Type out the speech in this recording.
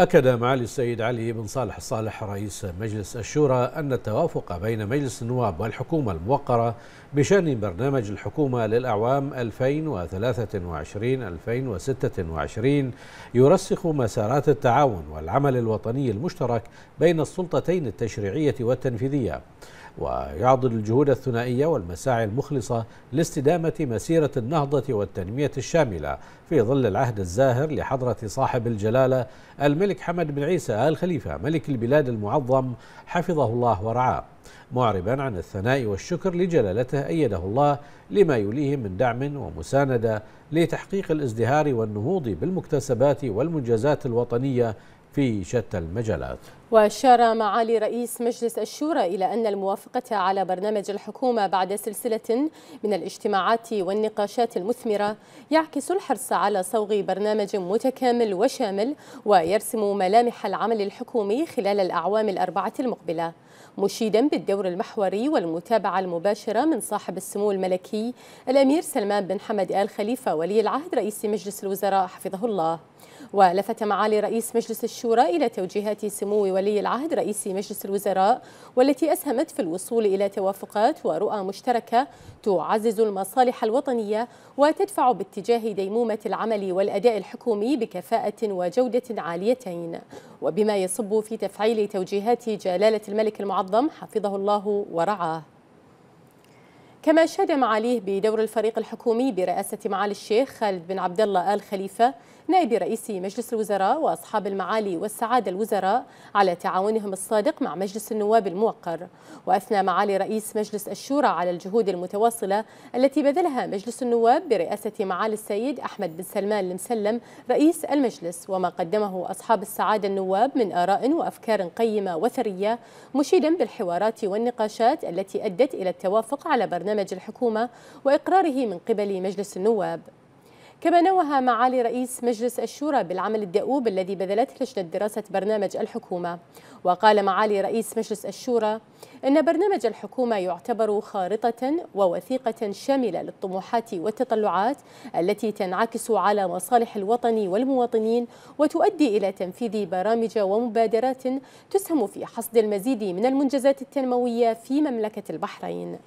أكد معالي السيد علي بن صالح الصالح رئيس مجلس الشورى أن التوافق بين مجلس النواب والحكومة الموقرة بشأن برنامج الحكومة للأعوام 2023-2026 يرسخ مسارات التعاون والعمل الوطني المشترك بين السلطتين التشريعية والتنفيذية ويعضد الجهود الثنائية والمساعي المخلصة لاستدامة مسيرة النهضة والتنمية الشاملة في ظل العهد الزاهر لحضرة صاحب الجلالة الملك حمد بن عيسى آل خليفة ملك البلاد المعظم حفظه الله ورعاه معربا عن الثناء والشكر لجلالته أيده الله لما يليه من دعم ومساندة لتحقيق الازدهار والنهوض بالمكتسبات والمنجزات الوطنية في شتى المجالات وأشار معالي رئيس مجلس الشورى إلى أن الموافقة على برنامج الحكومة بعد سلسلة من الاجتماعات والنقاشات المثمرة يعكس الحرص على صوغ برنامج متكامل وشامل ويرسم ملامح العمل الحكومي خلال الأعوام الأربعة المقبلة مشيدا بالدور المحوري والمتابعة المباشرة من صاحب السمو الملكي الأمير سلمان بن حمد آل خليفة ولي العهد رئيس مجلس الوزراء حفظه الله ولفت معالي رئيس مجلس الشورى إلى توجيهات سمو ولي العهد رئيس مجلس الوزراء والتي أسهمت في الوصول إلى توافقات ورؤى مشتركة تعزز المصالح الوطنية وتدفع باتجاه ديمومة العمل والأداء الحكومي بكفاءة وجودة عاليتين وبما يصب في تفعيل توجيهات جلالة الملك المعظم حفظه الله ورعاه كما شاد معاليه بدور الفريق الحكومي برئاسة معالي الشيخ خالد بن عبد الله آل خليفة نائب رئيس مجلس الوزراء وأصحاب المعالي والسعادة الوزراء على تعاونهم الصادق مع مجلس النواب الموقر وأثنى معالي رئيس مجلس الشورى على الجهود المتواصلة التي بذلها مجلس النواب برئاسة معالي السيد أحمد بن سلمان المسلم رئيس المجلس وما قدمه أصحاب السعادة النواب من آراء وأفكار قيمة وثرية مشيدا بالحوارات والنقاشات التي أدت إلى التوافق على برنامج برنامج الحكومة وإقراره من قبل مجلس النواب كما نوه معالي رئيس مجلس الشورى بالعمل الدؤوب الذي بذلته لجنة دراسة برنامج الحكومة وقال معالي رئيس مجلس الشورى إن برنامج الحكومة يعتبر خارطة ووثيقة شاملة للطموحات والتطلعات التي تنعكس على مصالح الوطن والمواطنين وتؤدي إلى تنفيذ برامج ومبادرات تسهم في حصد المزيد من المنجزات التنموية في مملكة البحرين